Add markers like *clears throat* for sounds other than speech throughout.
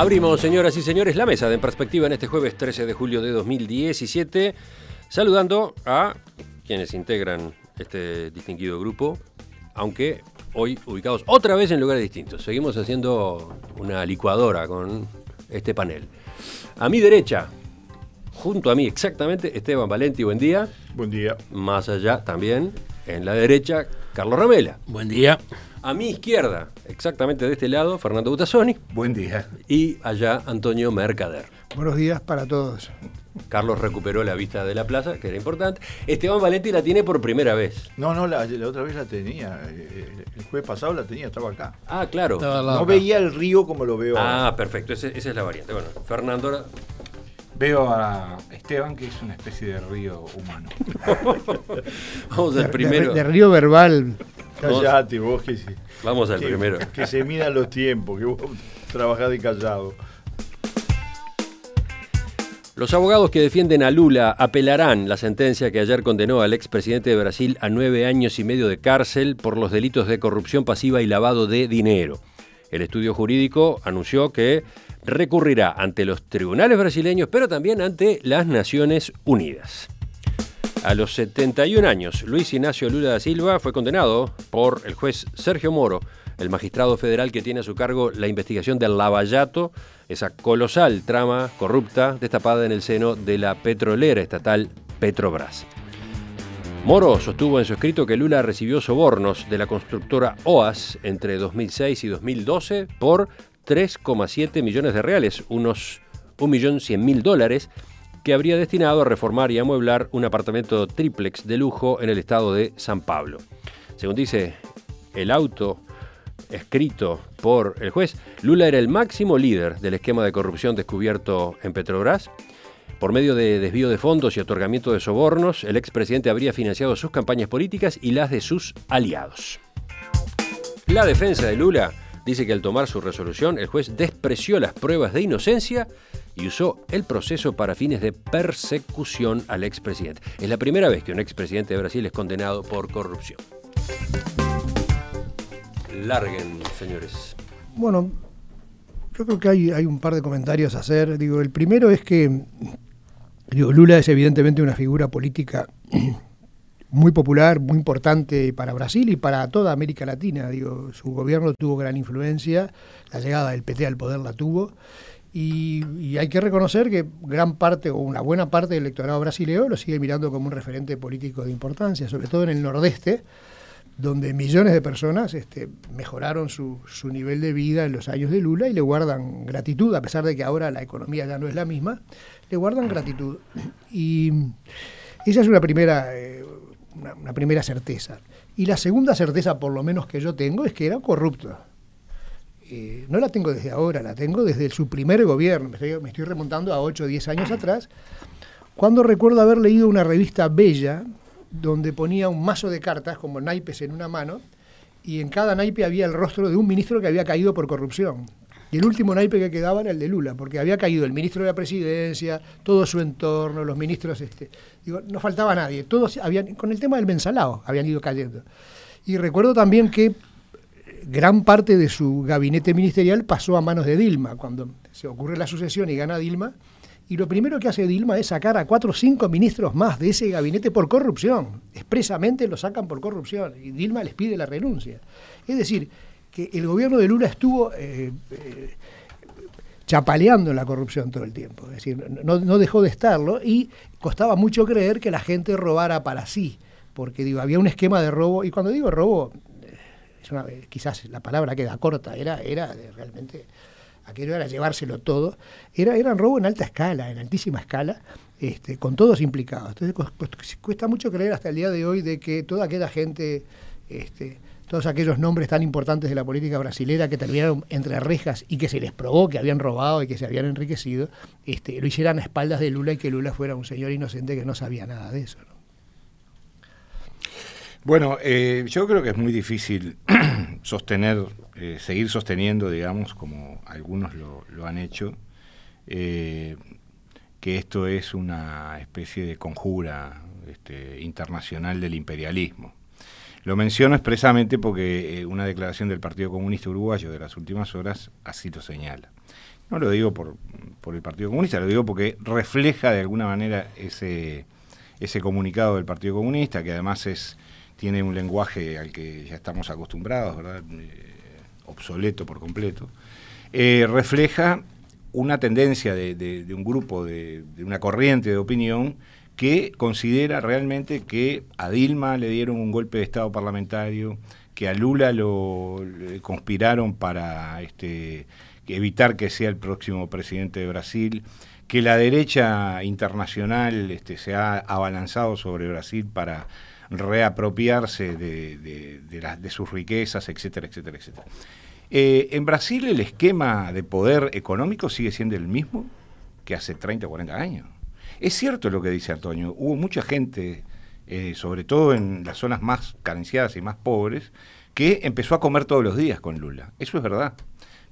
Abrimos, señoras y señores, la mesa de En Perspectiva en este jueves 13 de julio de 2017, saludando a quienes integran este distinguido grupo, aunque hoy ubicados otra vez en lugares distintos. Seguimos haciendo una licuadora con este panel. A mi derecha, junto a mí exactamente, Esteban Valenti, buen día. Buen día. Más allá también, en la derecha, Carlos Ramela. Buen día. A mi izquierda, exactamente de este lado, Fernando Butazoni. Buen día. Y allá, Antonio Mercader. Buenos días para todos. Carlos recuperó la vista de la plaza, que era importante. Esteban Valenti la tiene por primera vez. No, no, la, otra vez la tenía. Eh, el, jueves pasado la tenía, estaba acá. Ah, claro. No, veía el río como lo veo ah, ahora. Ah, perfecto, esa es la variante. Bueno, Fernando Veo a Esteban que es una especie de río humano. *laughs* Vamos al primero. De, río verbal. Callate vos que sí. Vamos al primero. Que se midan los tiempos, que vos trabajás de callado. Los abogados que defienden a Lula apelarán la sentencia que ayer condenó al expresidente de Brasil a nueve años y medio de cárcel por los delitos de corrupción pasiva y lavado de dinero. El estudio jurídico anunció que recurrirá ante los tribunales brasileños, pero también ante las Naciones Unidas. A los 71 años, Luis Ignacio Lula da Silva fue condenado por el juez Sergio Moro, el magistrado federal que tiene a su cargo la investigación del Lavallato, esa colosal trama corrupta destapada en el seno de la petrolera estatal Petrobras. Moro sostuvo en su escrito que Lula recibió sobornos de la constructora OAS entre 2006 y 2012 por 3,7 millones de reales, unos 1.100.000 dólares, que habría destinado a reformar y amueblar un apartamento triplex de lujo en el estado de San Pablo. Según dice el auto escrito por el juez, Lula era el máximo líder del esquema de corrupción descubierto en Petrobras. Por medio de desvío de fondos y otorgamiento de sobornos, el expresidente habría financiado sus campañas políticas y las de sus aliados. La defensa de Lula Dice que al tomar su resolución, el juez despreció las pruebas de inocencia y usó el proceso para fines de persecución al expresidente. Es la primera vez que un expresidente de Brasil es condenado por corrupción. Larguen, señores. Bueno, yo creo que hay, hay un par de comentarios a hacer. Digo, el primero es que Lula es evidentemente una figura política muy popular, muy importante para Brasil y para toda América Latina. Digo, su gobierno tuvo gran influencia, la llegada del PT al poder la tuvo. Y, hay que reconocer que gran parte o una buena parte del electorado brasileño lo sigue mirando como un referente político de importancia, sobre todo en el nordeste, donde millones de personas este, mejoraron su, su nivel de vida en los años de Lula y le guardan gratitud, a pesar de que ahora la economía ya no es la misma, le guardan gratitud. Y esa es una primera... Eh, una, primera certeza. Y la segunda certeza, por lo menos que yo tengo, es que era corrupto. Eh, no la tengo desde ahora, la tengo desde su primer gobierno. Me estoy, remontando a 8 o 10 años atrás, cuando recuerdo haber leído una revista bella donde ponía un mazo de cartas como naipes en una mano y en cada naipe había el rostro de un ministro que había caído por corrupción. Y el último naipe que quedaba era el de Lula, porque había caído el ministro de la presidencia, todo su entorno, los ministros, este, digo, no faltaba nadie. Todos habían, con el tema del mensalado, habían ido cayendo. Y recuerdo también que eh, gran parte de su gabinete ministerial pasó a manos de Dilma. Cuando se ocurre la sucesión y gana Dilma, y lo primero que hace Dilma es sacar a cuatro o cinco ministros más de ese gabinete por corrupción. Expresamente lo sacan por corrupción y Dilma les pide la renuncia. Es decir, el gobierno de Lula estuvo eh, eh, chapaleando la corrupción todo el tiempo. Es decir, no, dejó de estarlo y costaba mucho creer que la gente robara para sí, porque digo, había un esquema de robo, y cuando digo robo, eh, quizás la palabra queda corta, era, era realmente aquello era llevárselo todo, era, eran robo en alta escala, en altísima escala, este, con todos implicados. Entonces cuesta mucho creer hasta el día de hoy de que toda aquella gente este, todos aquellos nombres tan importantes de la política brasileña que terminaron entre rejas y que se les probó que habían robado y que se habían enriquecido, este, lo hicieran a espaldas de Lula y que Lula fuera un señor inocente que no sabía nada de eso. Bueno, eh, yo creo que es muy difícil *clears throat* sostener, eh, seguir sosteniendo, digamos, como algunos lo, han hecho, eh, que esto es una especie de conjura este, internacional del imperialismo. Lo menciono expresamente porque eh, una declaración del Partido Comunista Uruguayo de las últimas horas así lo señala. No lo digo por, por el Partido Comunista, lo digo porque refleja de alguna manera ese, comunicado del Partido Comunista, que además es, tiene un lenguaje al que ya estamos acostumbrados, ¿verdad? Eh, obsoleto por completo. Eh, refleja una tendencia de, de, de un grupo, de, de, una corriente de opinión que considera realmente que a Dilma le dieron un golpe de Estado parlamentario, que a Lula lo conspiraron para este, evitar que sea el próximo presidente de Brasil, que la derecha internacional este, se ha abalanzado sobre Brasil para reapropiarse de, sus riquezas, etcétera, etcétera, etcétera. Eh, ¿En Brasil el esquema de poder económico sigue siendo el mismo que hace 30 o 40 años? Es cierto lo que dice Antonio, hubo mucha gente, eh, sobre todo en las zonas más carenciadas y más pobres, que empezó a comer todos los días con Lula. Eso es verdad.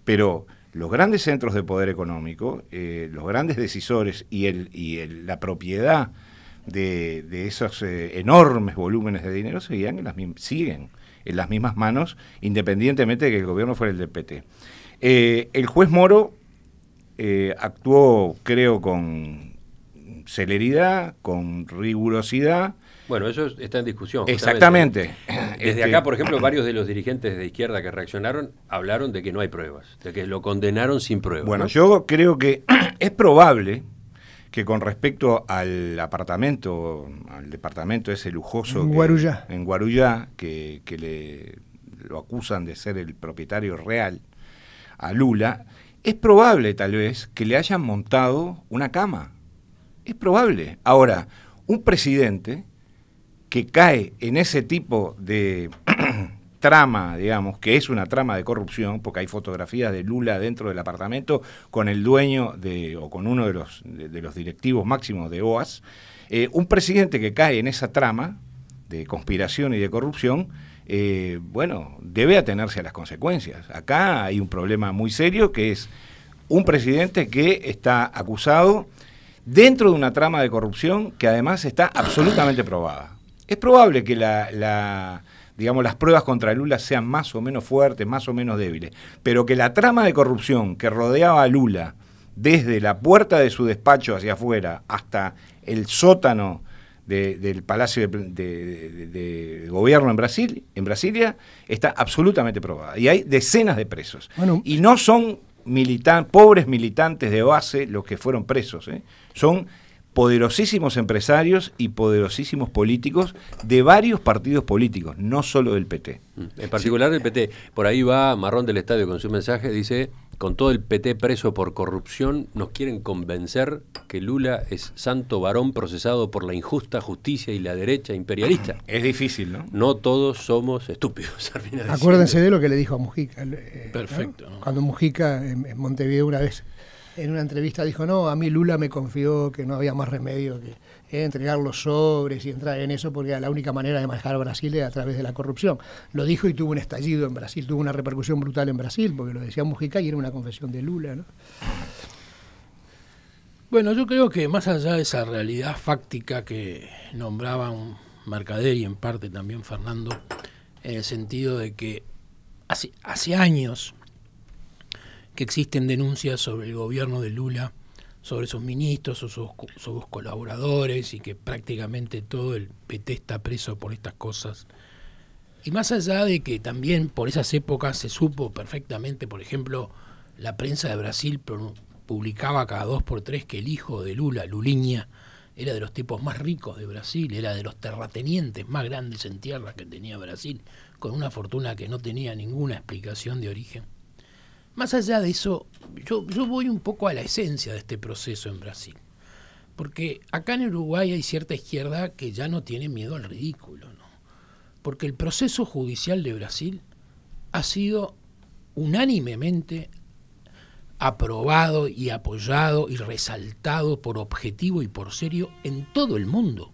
Pero los grandes centros de poder económico, eh, los grandes decisores y, la propiedad de, esos eh, enormes volúmenes de dinero seguían en las, siguen en las mismas manos, independientemente de que el gobierno fuera el del PT. el juez Moro actuó, creo, con celeridad, con rigurosidad. Bueno, eso está en discusión. Exactamente. Desde este, acá, por ejemplo, *clears throat* varios de los dirigentes de izquierda que reaccionaron hablaron de que no hay pruebas, de que lo condenaron sin pruebas. Bueno, yo creo que *clears throat* es probable que con respecto al apartamento, al departamento ese lujoso en que, en que, que le, lo acusan de ser el propietario real a Lula, es probable tal vez que le hayan montado una cama es probable. Ahora, un presidente que cae en ese tipo de *clears throat* trama, digamos, que es una trama de corrupción, porque hay fotografías de Lula dentro del apartamento con el dueño de, o con uno de los, de, los directivos máximos de OAS, eh, un presidente que cae en esa trama de conspiración y de corrupción, eh, bueno, debe atenerse a las consecuencias. Acá hay un problema muy serio que es un presidente que está acusado dentro de una trama de corrupción que además está absolutamente probada. Es probable que la, digamos, las pruebas contra Lula sean más o menos fuertes, más o menos débiles, pero que la trama de corrupción que rodeaba a Lula desde la puerta de su despacho hacia afuera hasta el sótano del Palacio de, Gobierno en Brasil, en Brasilia, está absolutamente probada. Y hay decenas de presos. Y no son militan pobres militantes de base los que fueron presos. ¿eh? Son poderosísimos empresarios y poderosísimos políticos de varios partidos políticos, no solo del PT. Mm, en particular del PT. Por ahí va Marrón del Estadio con su mensaje, dice, con todo el PT preso por corrupción, nos quieren convencer que Lula es santo varón procesado por la injusta justicia y la derecha imperialista. *clears throat* Es difícil, ¿no? No todos somos estúpidos. *laughs* Acuérdense de lo que le dijo a Mujica. Eh, Perfecto. Cuando Mujica en Montevideo una vez en una entrevista dijo, no, a mí Lula me confió que no había más remedio que entregar los sobres y entrar en eso porque la única manera de manejar Brasil era a través de la corrupción. Lo dijo y tuvo un estallido en Brasil, tuvo una repercusión brutal en Brasil, porque lo decía Mujica y era una confesión de Lula. ¿no? Bueno, yo creo que más allá de esa realidad fáctica que nombraban Mercader y en parte también Fernando, en el sentido de que hace años que existen denuncias sobre el gobierno de Lula, sobre sus ministros, sus, sus colaboradores y que prácticamente todo el PT está preso por estas cosas. Y más allá de que también por esas épocas se supo perfectamente, por ejemplo, la prensa de Brasil publicaba cada dos por tres que el hijo de Lula, Luliña, era de los tipos más ricos de Brasil, era de los terratenientes más grandes en tierras que tenía Brasil, con una fortuna que no tenía ninguna explicación de origen. Más allá de eso, yo, voy un poco a la esencia de este proceso en Brasil. Porque acá en Uruguay hay cierta izquierda que ya no tiene miedo al ridículo, Porque el proceso judicial de Brasil ha sido unánimemente aprobado y apoyado y resaltado por objetivo y por serio en todo el mundo.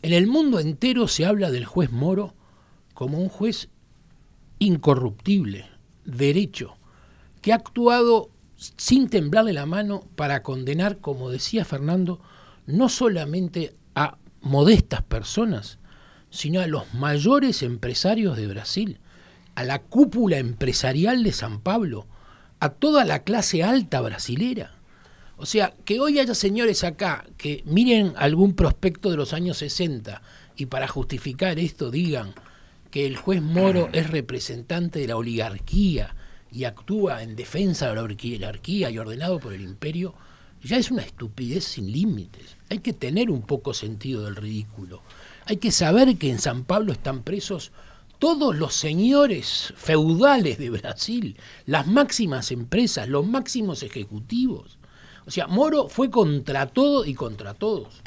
En el mundo entero se habla del juez Moro como un juez incorruptible, derecho, que ha actuado sin de la mano para condenar, como decía Fernando, no solamente a modestas personas, sino a los mayores empresarios de Brasil, a la cúpula empresarial de San Pablo, a toda la clase alta brasilera. O sea, que hoy haya señores acá que miren algún prospecto de los años 60 y para justificar esto digan que el juez Moro es representante de la oligarquía, y actúa en defensa de la jerarquía y ordenado por el imperio, ya es una estupidez sin límites. Hay que tener un poco sentido del ridículo. Hay que saber que en San Pablo están presos todos los señores feudales de Brasil, las máximas empresas, los máximos ejecutivos. O sea, Moro fue contra todo y contra todos.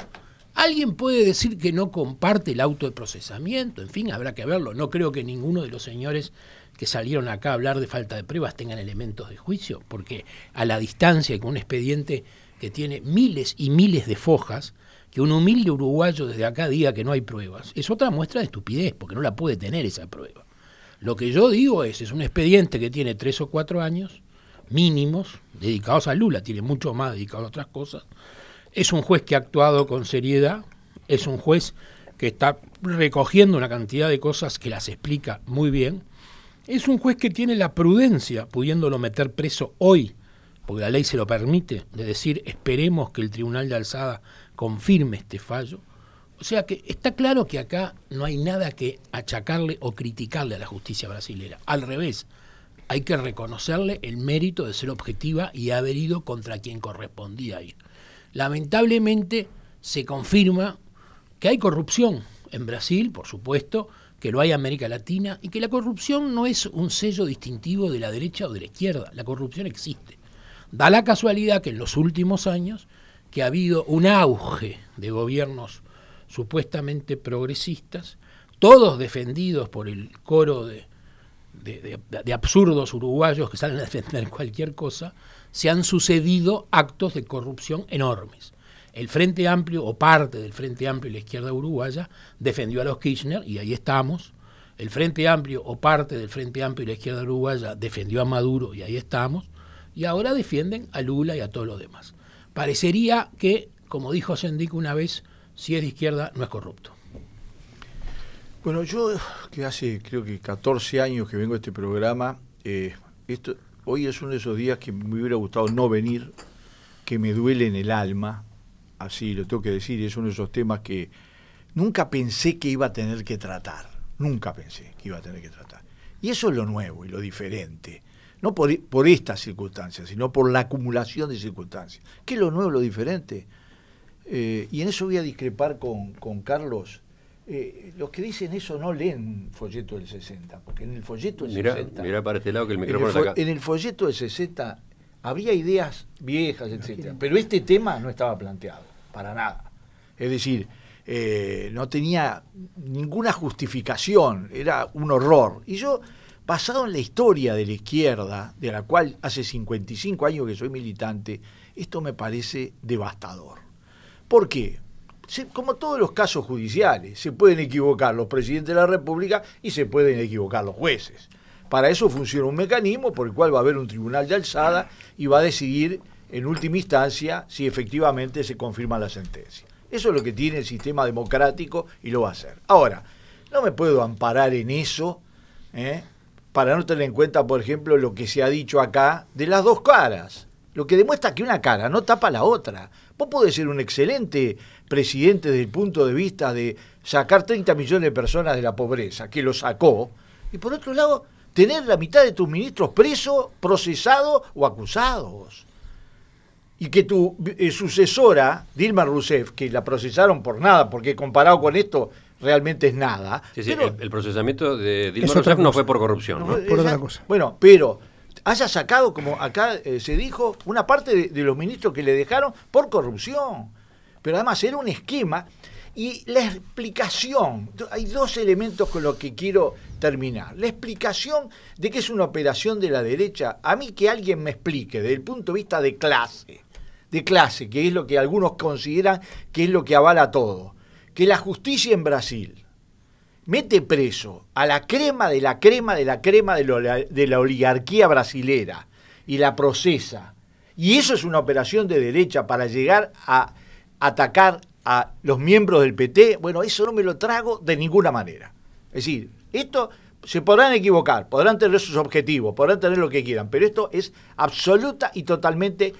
Alguien puede decir que no comparte el auto de procesamiento, en fin, habrá que verlo. No creo que ninguno de los señores que salieron acá a hablar de falta de pruebas tengan elementos de juicio, porque a la distancia con un expediente que tiene miles y miles de fojas, que un humilde uruguayo desde acá diga que no hay pruebas, es otra muestra de estupidez, porque no la puede tener esa prueba. Lo que yo digo es, es un expediente que tiene tres o cuatro años mínimos, dedicados a Lula, tiene mucho más dedicado a otras cosas, es un juez que ha actuado con seriedad, es un juez que está recogiendo una cantidad de cosas que las explica muy bien, es un juez que tiene la prudencia, pudiéndolo meter preso hoy, porque la ley se lo permite, de decir esperemos que el Tribunal de Alzada confirme este fallo. O sea que está claro que acá no hay nada que achacarle o criticarle a la justicia brasilera. Al revés, hay que reconocerle el mérito de ser objetiva y haber ido contra quien correspondía ir. Lamentablemente se confirma que hay corrupción en Brasil, por supuesto, que lo hay en América Latina y que la corrupción no es un sello distintivo de la derecha o de la izquierda, la corrupción existe. Da la casualidad que en los últimos años que ha habido un auge de gobiernos supuestamente progresistas, todos defendidos por el coro de, de, absurdos uruguayos que salen a defender cualquier cosa, se han sucedido actos de corrupción enormes. El Frente Amplio, o parte del Frente Amplio y la izquierda uruguaya, defendió a los Kirchner, y ahí estamos. El Frente Amplio, o parte del Frente Amplio y la izquierda uruguaya, defendió a Maduro, y ahí estamos. Y ahora defienden a Lula y a todos los demás. Parecería que, como dijo Sendic una vez, si es de izquierda, no es corrupto. Bueno, yo que hace creo que 14 años que vengo a este programa, eh, esto, hoy es uno de esos días que me hubiera gustado no venir, que me duele en el alma, así lo tengo que decir, es uno de esos temas que nunca pensé que iba a tener que tratar, nunca pensé que iba a tener que tratar. Y eso es lo nuevo y lo diferente, no por, estas circunstancias, sino por la acumulación de circunstancias. ¿Qué es lo nuevo, lo diferente? Eh, y en eso voy a discrepar con, Carlos. Eh, los que dicen eso no leen folleto del 60, porque en el folleto del 60... para este lado que el micrófono en el, acá. en el folleto del 60 había ideas viejas, etcétera, pero este tema no estaba planteado para nada. Es decir, eh, no tenía ninguna justificación, era un horror. Y yo, basado en la historia de la izquierda, de la cual hace 55 años que soy militante, esto me parece devastador. ¿Por qué? como todos los casos judiciales, se pueden equivocar los presidentes de la República y se pueden equivocar los jueces. Para eso funciona un mecanismo por el cual va a haber un tribunal de alzada y va a decidir en última instancia si efectivamente se confirma la sentencia. Eso es lo que tiene el sistema democrático y lo va a hacer. Ahora, no me puedo amparar en eso ¿eh? para no tener en cuenta, por ejemplo, lo que se ha dicho acá de las dos caras. Lo que demuestra que una cara no tapa la otra. Vos podés ser un excelente presidente desde el punto de vista de sacar 30 millones de personas de la pobreza, que lo sacó, y por otro lado, tener la mitad de tus ministros presos, procesados o acusados y que tu eh, sucesora, Dilma Rousseff, que la procesaron por nada, porque comparado con esto realmente es nada. Sí, el, procesamiento de Dilma Rousseff no fue por corrupción. No, Por otra cosa. Bueno, pero haya sacado, como acá eh, se dijo, una parte de, de, los ministros que le dejaron por corrupción. Pero además era un esquema. Y la explicación, hay dos elementos con los que quiero terminar. La explicación de que es una operación de la derecha, a mí que alguien me explique desde el punto de vista de clase, de clase, que es lo que algunos consideran que es lo que avala todo, que la justicia en Brasil mete preso a la crema de la crema de la crema de, la oligarquía brasilera y la procesa. Y eso es una operación de derecha para llegar a atacar a los miembros del PT. Bueno, eso no me lo trago de ninguna manera. Es decir, esto se podrán equivocar, podrán tener sus objetivos, podrán tener lo que quieran, pero esto es absoluta y totalmente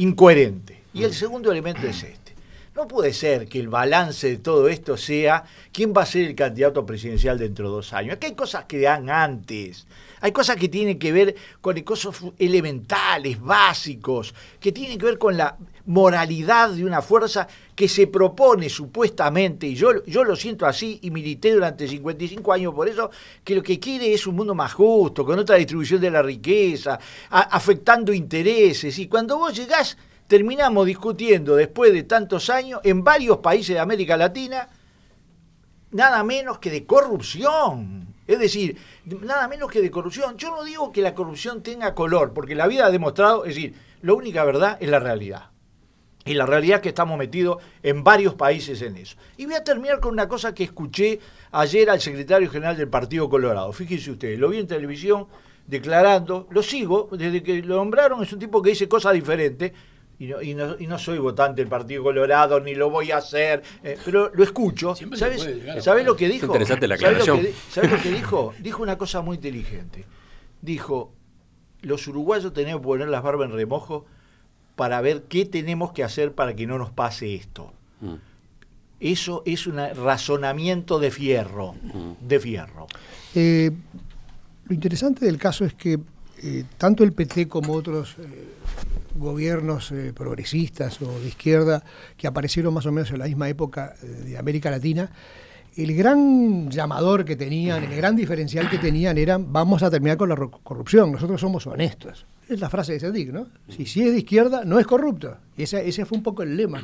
incoherente. Y el mm. segundo elemento es este. No puede ser que el balance de todo esto sea quién va a ser el candidato presidencial dentro de dos años. Aquí hay cosas que dan antes. Hay cosas que tienen que ver con cosas elementales, básicos, que tienen que ver con la moralidad de una fuerza que se propone supuestamente, y yo, yo lo siento así y milité durante 55 años por eso, que lo que quiere es un mundo más justo, con otra distribución de la riqueza, afectando intereses. Y cuando vos llegás, terminamos discutiendo después de tantos años en varios países de América Latina, nada menos que de corrupción. Es decir, nada menos que de corrupción. Yo no digo que la corrupción tenga color, porque la vida ha demostrado, es decir, la única verdad es la realidad. Y la realidad es que estamos metidos en varios países en eso. Y voy a terminar con una cosa que escuché ayer al secretario general del Partido Colorado. Fíjense ustedes, lo vi en televisión declarando, lo sigo, desde que lo nombraron es un tipo que dice cosas diferentes. Y no, soy votante del Partido Colorado, ni lo voy a hacer, eh, pero lo escucho. ¿Sabes, lo que dijo? interesante la aclaración. ¿Sabes lo, lo que dijo? Dijo una cosa muy inteligente. Dijo, los uruguayos tenemos que poner las barbas en remojo para ver qué tenemos que hacer para que no nos pase esto. Mm. Eso es un razonamiento de fierro, mm. de fierro. Eh, lo interesante del caso es que eh, tanto el PT como otros eh, gobiernos progresistas o de izquierda que aparecieron más o menos en la misma época de América Latina, el gran llamador que tenían, el gran diferencial que tenían era vamos a terminar con la corrupción, nosotros somos honestos. Es la frase de Sadik, ¿no? Si, si es de izquierda, no es corrupto. Ese, ese fue un poco el lema.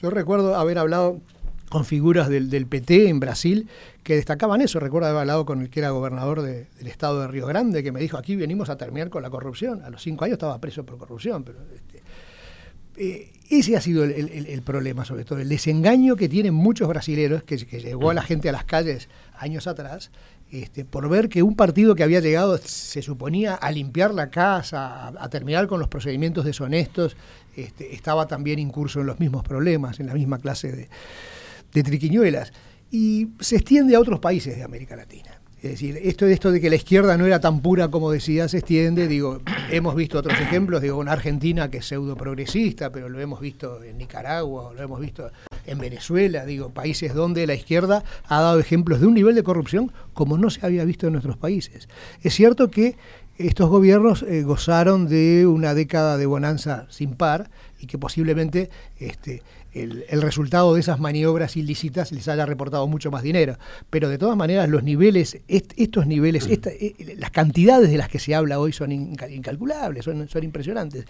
Yo recuerdo haber hablado con figuras del, del, PT en Brasil que destacaban eso. Recuerdo haber hablado con el que era gobernador del estado de Río Grande, que me dijo, aquí venimos a terminar con la corrupción. A los cinco años estaba preso por corrupción, pero este, eh, ese ha sido el, problema, sobre todo, el desengaño que tienen muchos brasileros, que, llegó a la gente a las calles años atrás, este, por ver que un partido que había llegado, se suponía, a limpiar la casa, a, terminar con los procedimientos deshonestos, este, estaba también incurso en los mismos problemas, en la misma clase de triquiñuelas. Y se extiende a otros países de América Latina. Es decir, esto, esto de que la izquierda no era tan pura como decía se extiende, digo, hemos visto otros ejemplos, digo, una Argentina que es pseudo progresista, pero lo hemos visto en Nicaragua, lo hemos visto en Venezuela, digo, países donde la izquierda ha dado ejemplos de un nivel de corrupción como no se había visto en nuestros países. Es cierto que estos gobiernos eh, gozaron de una década de bonanza sin par y que posiblemente este, el, resultado de esas maniobras ilícitas les haya reportado mucho más dinero. Pero de todas maneras, los niveles, estos niveles, eh, las cantidades de las que se habla hoy son incalculables, son, son, impresionantes.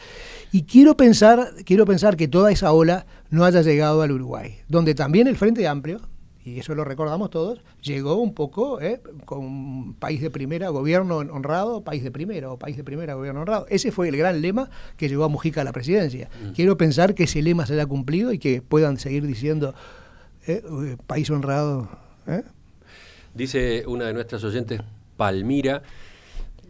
Y quiero pensar, quiero pensar que toda esa ola no haya llegado al Uruguay, donde también el Frente Amplio, y eso lo recordamos todos, llegó un poco ¿eh? con país de primera, gobierno honrado, país de primero, o país de primera, gobierno honrado. Ese fue el gran lema que llevó a Mujica a la presidencia. Mm. Quiero pensar que ese lema se haya cumplido y que puedan seguir diciendo ¿eh? país honrado. ¿eh? Dice una de nuestras oyentes, Palmira,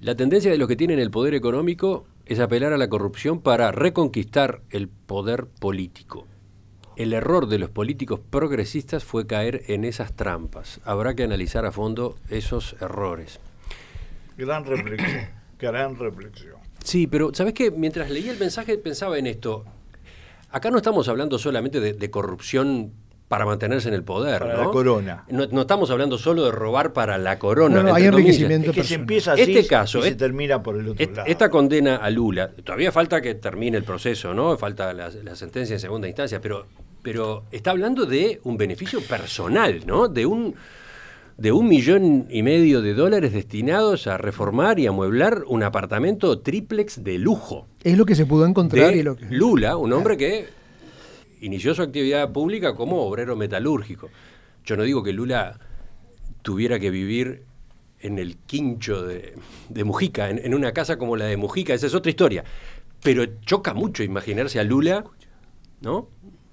la tendencia de los que tienen el poder económico es apelar a la corrupción para reconquistar el poder político. El error de los políticos progresistas fue caer en esas trampas. Habrá que analizar a fondo esos errores. Gran reflexión, *coughs* gran reflexión. Sí, pero ¿sabes qué? Mientras leía el mensaje pensaba en esto. Acá no estamos hablando solamente de, corrupción para mantenerse en el poder. la corona. No, estamos hablando solo de robar para la corona. No, hay enriquecimiento es que se empieza este caso, y se termina por el otro lado. Esta condena a Lula, todavía falta que termine el proceso, ¿no? Falta la sentencia en segunda instancia, pero pero está hablando de un beneficio personal, ¿no? De un, de millón y medio de dólares destinados a reformar y amueblar un apartamento triplex de lujo. Es lo que se pudo encontrar. Lula, un hombre que inició su actividad pública como obrero metalúrgico. Yo no digo que Lula tuviera que vivir en el quincho de, Mujica, en, en una casa como la de Mujica, esa es otra historia. Pero choca mucho imaginarse a Lula, ¿no?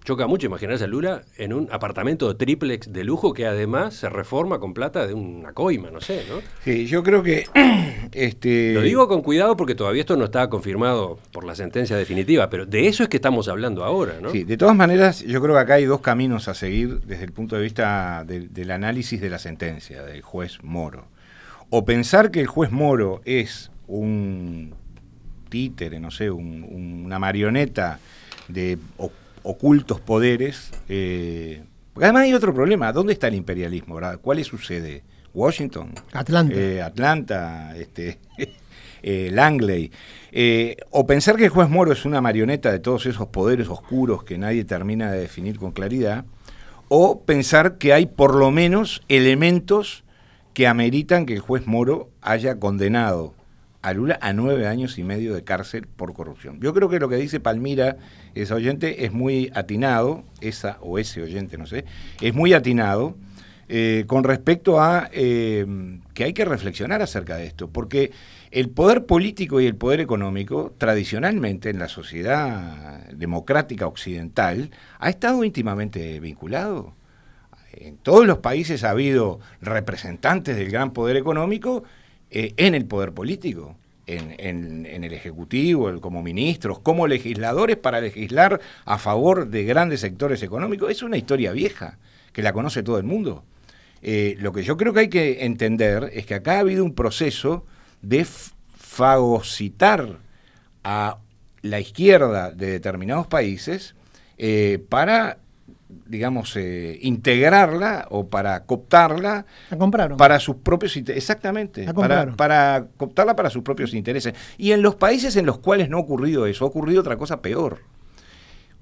Choca mucho imaginarse a Lula en un apartamento triplex de lujo que además se reforma con plata de una coima, no sé, ¿no? Sí, yo creo que... *clears throat* Este, Lo digo con cuidado porque todavía esto no está confirmado por la sentencia definitiva, pero de eso es que estamos hablando ahora, ¿no? Sí, de todas maneras, yo creo que acá hay dos caminos a seguir desde el punto de vista del análisis de la sentencia del juez Moro. O pensar que el juez Moro es un títere, no sé, una marioneta de ocultos poderes. Eh, además hay otro problema, ¿dónde está el imperialismo? ¿Cuál es su sede? Washington. Atlanta. Eh, Atlanta, este, *laughs* eh, Langley. o pensar que el juez Moro es una marioneta de todos esos poderes oscuros que nadie termina de definir con claridad. O pensar que hay por lo menos elementos que ameritan que el juez Moro haya condenado a Lula a nueve años y medio de cárcel por corrupción. Yo creo que lo que dice Palmira ese oyente, es muy atinado, esa o ese oyente, no sé, es muy atinado eh, con respecto a eh, que hay que reflexionar acerca de esto, porque el poder político y el poder económico, tradicionalmente en la sociedad democrática occidental, ha estado íntimamente vinculado. En todos los países ha habido representantes del gran poder económico eh, en el poder político en, el Ejecutivo, el, como ministros, como legisladores para legislar a favor de grandes sectores económicos. Es una historia vieja, que la conoce todo el mundo. Eh, lo que yo creo que hay que entender es que acá ha habido un proceso de fagocitar a la izquierda de determinados países eh, para digamos, eh, integrarla o para cooptarla. Para sus propios intereses. Exactamente. para, para cooptarla para sus propios intereses. Y en los países en los cuales no ha ocurrido eso, ha ocurrido otra cosa peor.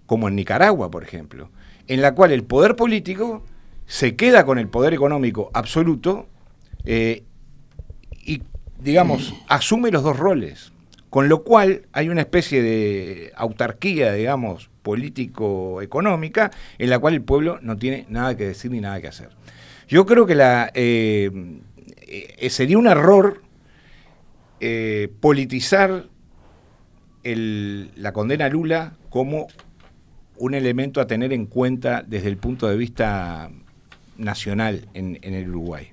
Como en Nicaragua, por ejemplo. En la cual el poder político se queda con el poder económico absoluto eh, y, digamos, *clears throat* asume los dos roles. Con lo cual hay una especie de autarquía, digamos, político-económica, en la cual el pueblo no tiene nada que decir ni nada que hacer. Yo creo que eh, eh, sería un error eh, politizar la condena a Lula como un elemento a tener en cuenta desde el punto de vista nacional en el Uruguay.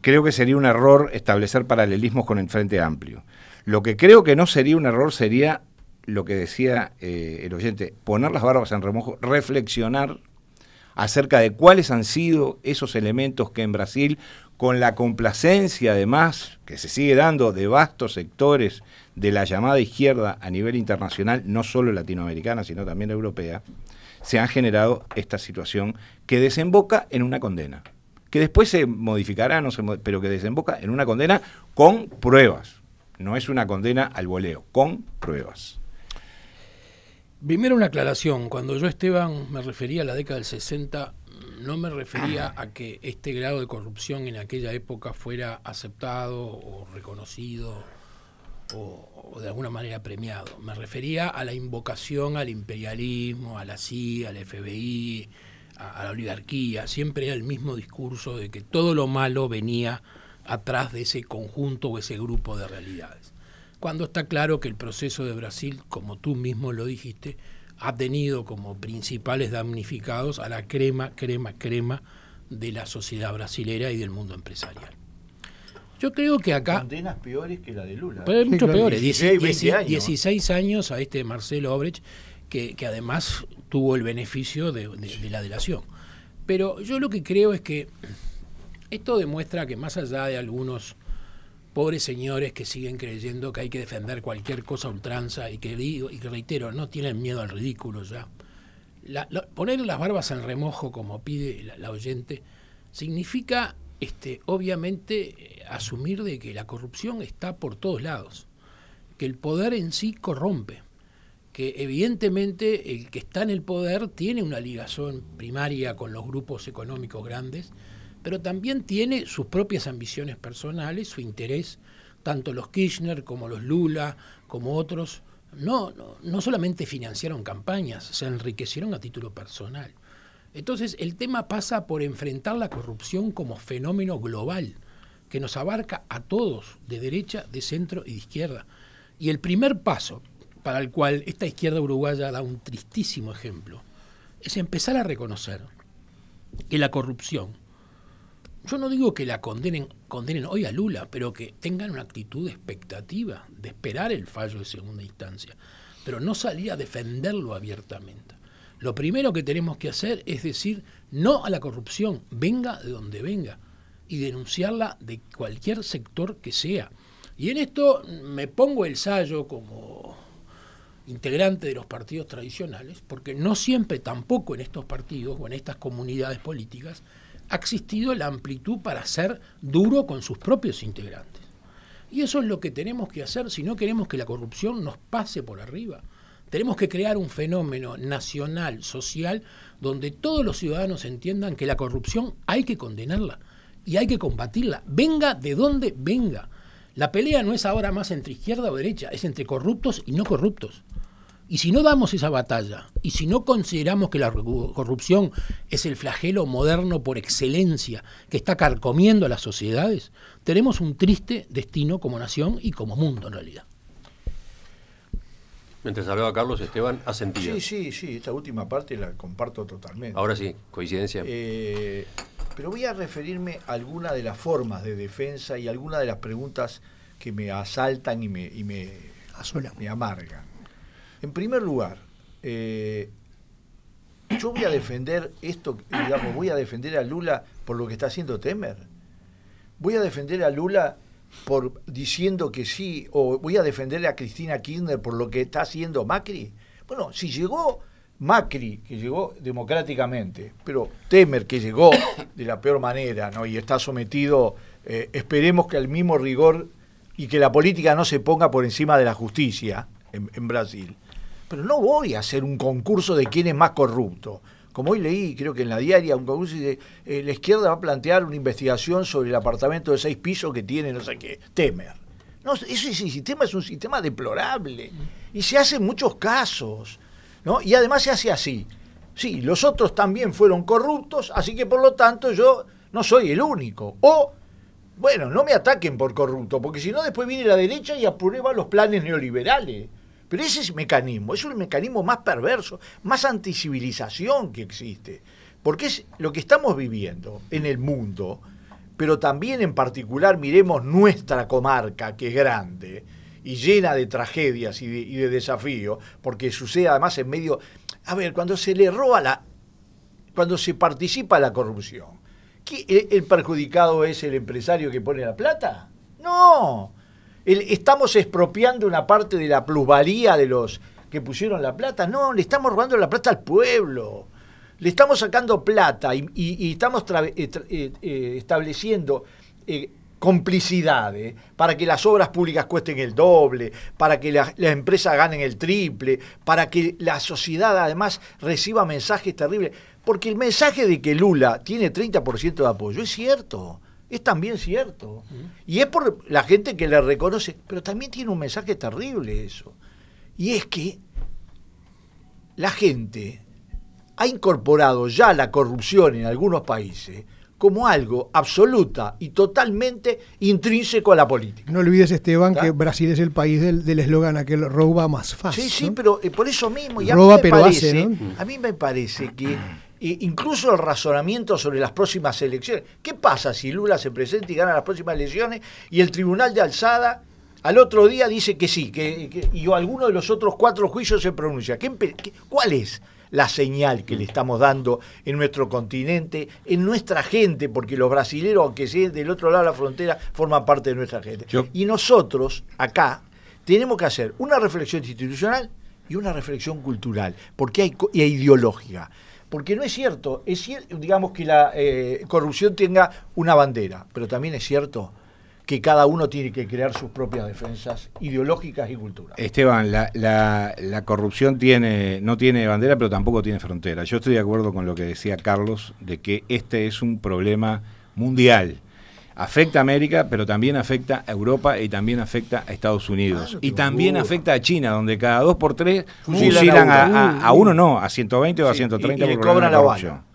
Creo que sería un error establecer paralelismos con el Frente Amplio. Lo que creo que no sería un error sería lo que decía eh, el oyente, poner las barbas en remojo, reflexionar acerca de cuáles han sido esos elementos que en Brasil, con la complacencia además que se sigue dando de vastos sectores de la llamada izquierda a nivel internacional, no solo latinoamericana, sino también europea, se han generado esta situación que desemboca en una condena, que después se modificará, no pero que desemboca en una condena con pruebas no es una condena al boleo, con pruebas. Primero una aclaración. Cuando yo, Esteban, me refería a la década del 60, no me refería a que este grado de corrupción en aquella época fuera aceptado o reconocido o, de alguna manera premiado. Me refería a la invocación al imperialismo, a la CIA, al FBI, a, a la oligarquía. Siempre era el mismo discurso de que todo lo malo venía atrás de ese conjunto o ese grupo de realidades. Cuando está claro que el proceso de Brasil, como tú mismo lo dijiste, ha tenido como principales damnificados a la crema, crema, crema de la sociedad brasilera y del mundo empresarial. Yo creo que acá... peores que la de Lula. Pero 16, años. a este Marcelo Obrecht, que, además tuvo el beneficio de la delación. Pero yo lo que creo es que esto demuestra que más allá de algunos pobres señores que siguen creyendo que hay que defender cualquier cosa ultranza y que y reitero, no tienen miedo al ridículo ya. poner las barbas en remojo, como pide la, oyente, significa este, obviamente eh, asumir de que la corrupción está por todos lados, que el poder en sí corrompe, que evidentemente el que está en el poder tiene una ligación primaria con los grupos económicos grandes pero también tiene sus propias ambiciones personales, su interés, tanto los Kirchner como los Lula, como otros, no, no, solamente financiaron campañas, se enriquecieron a título personal. Entonces el tema pasa por enfrentar la corrupción como fenómeno global, que nos abarca a todos, de derecha, de centro y de izquierda. Y el primer paso para el cual esta izquierda uruguaya da un tristísimo ejemplo es empezar a reconocer que la corrupción yo no digo que la condenen, condenen hoy a Lula, pero que tengan una actitud expectativa, de esperar el fallo de segunda instancia, pero no salir a defenderlo abiertamente. Lo primero que tenemos que hacer es decir no a la corrupción, venga de donde venga, y denunciarla de cualquier sector que sea. Y en esto me pongo el sallo como integrante de los partidos tradicionales, porque no siempre tampoco en estos partidos o en estas comunidades políticas ha existido la amplitud para ser duro con sus propios integrantes. Y eso es lo que tenemos que hacer si no queremos que la corrupción nos pase por arriba. Tenemos que crear un fenómeno nacional, social, donde todos los ciudadanos entiendan que la corrupción hay que condenarla y hay que combatirla, venga de donde venga. La pelea no es ahora más entre izquierda o derecha, es entre corruptos y no corruptos. Y si no damos esa batalla, y si no consideramos que la corrupción es el flagelo moderno por excelencia que está carcomiendo a las sociedades, tenemos un triste destino como nación y como mundo en realidad. Mientras hablaba Carlos Esteban, asentía. Sí, sí, sí, esta última parte la comparto totalmente. Ahora sí, coincidencia. Eh, pero voy a referirme a alguna de las formas de defensa y algunas de las preguntas que me asaltan y me amargan. En primer lugar, eh, yo voy a defender esto, digamos, voy a defender a Lula por lo que está haciendo Temer. Voy a defender a Lula por diciendo que sí, o voy a defender a Cristina Kirchner por lo que está haciendo Macri. Bueno, si llegó Macri, que llegó democráticamente, pero Temer, que llegó de la peor manera, ¿no? Y está sometido, eh, esperemos que al mismo rigor y que la política no se ponga por encima de la justicia en Brasil pero no voy a hacer un concurso de quién es más corrupto. Como hoy leí, creo que en la diaria, un concurso de eh, la izquierda va a plantear una investigación sobre el apartamento de seis pisos que tiene no sé qué, Temer. No, ese sistema es un sistema deplorable y se hacen muchos casos, ¿no? Y además se hace así. Sí, los otros también fueron corruptos, así que por lo tanto yo no soy el único. O, bueno, no me ataquen por corrupto, porque si no después viene la derecha y aprueba los planes neoliberales. Pero ese es mecanismo, es un mecanismo más perverso, más anticivilización que existe. Porque es lo que estamos viviendo en el mundo, pero también en particular miremos nuestra comarca, que es grande y llena de tragedias y de, desafíos, porque sucede además en medio... A ver, cuando se le roba la... cuando se participa la corrupción, ¿qué, el perjudicado es el empresario que pone la plata? No, ¿Estamos expropiando una parte de la plusvalía de los que pusieron la plata? No, le estamos robando la plata al pueblo. Le estamos sacando plata y, estamos eh, eh, eh, estableciendo complicidades para que las obras públicas cuesten el doble, para que las empresas ganen el triple, para que la sociedad además reciba mensajes terribles. Porque el mensaje de que Lula tiene 30% de apoyo es cierto es también cierto. Y es por la gente que le reconoce, pero también tiene un mensaje terrible eso. Y es que la gente ha incorporado ya la corrupción en algunos países como algo absoluta y totalmente intrínseco a la política. No olvides, Esteban, que Brasil es el país del eslogan aquel roba más fácil. Sí, sí, pero eh, por eso mismo. Y roba, pero A mí me parece que e incluso el razonamiento sobre las próximas elecciones. ¿Qué pasa si Lula se presenta y gana las próximas elecciones y el tribunal de alzada al otro día dice que sí, que, y alguno de los otros cuatro juicios se pronuncia? ¿Qué, cuál es? la señal que le estamos dando en nuestro continente, en nuestra gente, porque los brasileros, aunque sean del otro lado de la frontera, forman parte de nuestra gente. Y nosotros, acá, tenemos que hacer una reflexión institucional y una reflexión cultural, porque hay, y ideológica. Porque no es cierto, es cierto, digamos, que la eh, corrupción tenga una bandera, pero también es cierto que cada uno tiene que crear sus propias defensas ideológicas y culturales. Esteban, la, corrupción tiene, no tiene bandera, pero tampoco tiene frontera. Yo estoy de acuerdo con lo que decía Carlos, de que este es un problema mundial afecta a América, pero también afecta a Europa y también afecta a Estados Unidos. Ah, y también afecta a China, donde cada dos por tres fusilan, a, uno. no, a 120 o a 130 y, por cobran la, la